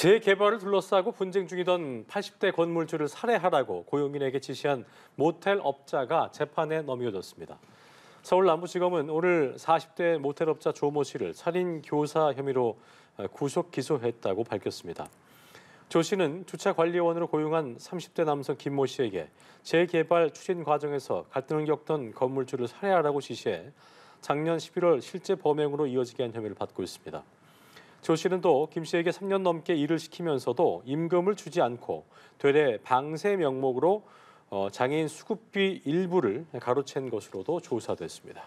재개발을 둘러싸고 분쟁 중이던 80대 건물주를 살해하라고 고용인에게 지시한 모텔 업자가 재판에 넘겨졌습니다. 서울 남부지검은 오늘 40대 모텔업자 조모 씨를 살인 교사 혐의로 어, 구속 기소했다고 밝혔습니다. 조 씨는 주차 관리원으로 고용한 30대 남성 김모 씨에게 재개발 추진 과정에서 갈등을 겪던 건물주를 살해하라고 지시해 작년 11월 실제 범행으로 이어지게 한 혐의를 받고 있습니다. 조 씨는 또 김 씨에게 3년 넘게 일을 시키면서도 임금을 주지 않고 되레 방세 명목으로 어, 장애인 수급비 일부를 가로챈 것으로도 조사됐습니다.